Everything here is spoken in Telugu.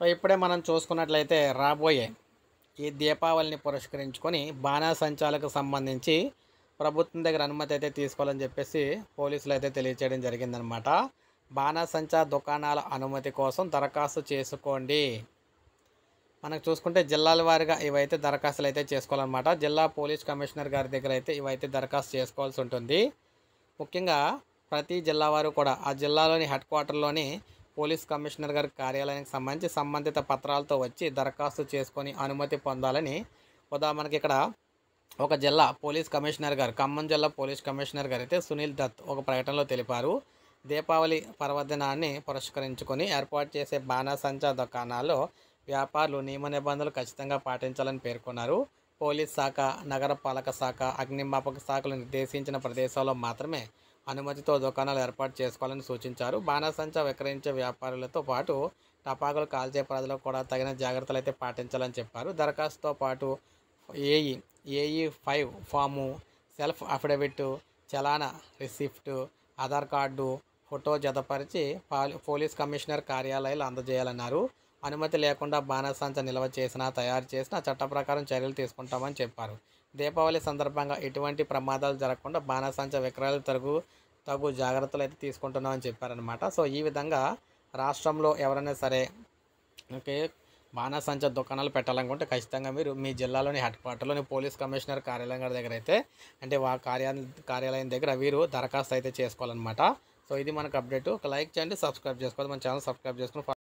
సో ఇప్పుడే మనం చూసుకున్నట్లయితే రాబోయే ఈ దీపావళిని పురస్కరించుకొని బాణాసంచాలకు సంబంధించి ప్రభుత్వం దగ్గర అనుమతి అయితే తీసుకోవాలని చెప్పేసి పోలీసులు అయితే తెలియచేయడం జరిగిందనమాట బాణాసంచా దుకాణాల అనుమతి కోసం దరఖాస్తు చేసుకోండి మనకు చూసుకుంటే జిల్లాల వారిగా ఇవైతే దరఖాస్తులు అయితే చేసుకోవాలన్నమాట జిల్లా పోలీస్ కమిషనర్ గారి దగ్గర అయితే ఇవైతే దరఖాస్తు చేసుకోవాల్సి ఉంటుంది ముఖ్యంగా ప్రతి జిల్లా వారు కూడా ఆ జిల్లాలోని హెడ్ క్వార్టర్లోని పోలీస్ కమిషనర్ గారి కార్యాలయానికి సంబంధించి సంబంధిత పత్రాలతో వచ్చి దరఖాస్తు చేసుకొని అనుమతి పొందాలని ఉదాహరణకి ఇక్కడ ఒక జిల్లా పోలీస్ కమిషనర్ గారు ఖమ్మం జిల్లా పోలీస్ కమిషనర్ గారు అయితే సునీల్ దత్ ఒక ప్రకటనలో తెలిపారు దీపావళి పర్వదినాన్ని పురస్కరించుకొని ఏర్పాటు చేసే బాణాసంచా దుకాణాల్లో వ్యాపారులు నియమ నిబంధనలు ఖచ్చితంగా పాటించాలని పేర్కొన్నారు పోలీస్ శాఖ నగరపాలక శాఖ అగ్నిమాపక శాఖలు నిర్దేశించిన ప్రదేశాల్లో మాత్రమే అనుమతితో దుకాణాలు ఏర్పాటు చేసుకోవాలని సూచించారు బాణసంచ విక్రయించే వ్యాపారులతో పాటు టపాకులు కాల్చే ప్రజలకు కూడా తగిన జాగ్రత్తలు అయితే పాటించాలని చెప్పారు దరఖాస్తుతో పాటు AE AE five form self affidavit challan receipt Aadhaar card photo జతపరిచి పోలీస్ కమిషనర్ కార్యాలయాలు అందజేయాలన్నారు అనుమతి లేకుండా బాణసంచ నిల్వ చేసినా తయారు చేసినా చట్ట ప్రకారం చర్యలు తీసుకుంటామని చెప్పారు దీపావళి సందర్భంగా ఎటువంటి ప్రమాదాలు జరగకుండా బాణసంచ విక్రయాలు తరుగు తగు జాగ్రత్తలు అయితే తీసుకుంటున్నామని చెప్పారనమాట సో ఈ విధంగా రాష్ట్రంలో ఎవరైనా సరే ఓకే బాణసంచ దుకాణాలు పెట్టాలనుకుంటే ఖచ్చితంగా మీరు మీ జిల్లాలోని హెడ్ క్వార్టర్లోని పోలీస్ కమిషనర్ కార్యాలయం గారి దగ్గర అయితే అంటే వా కార్యాలయం దగ్గర వీరు దరఖాస్తు అయితే చేసుకోవాలన్నమాట సో ఇది మనకు అప్డేట్ ఒక లైక్ చేయండి సబ్స్క్రైబ్ చేసుకోవాలి మన ఛానల్ సబ్స్క్రైబ్ చేసుకుని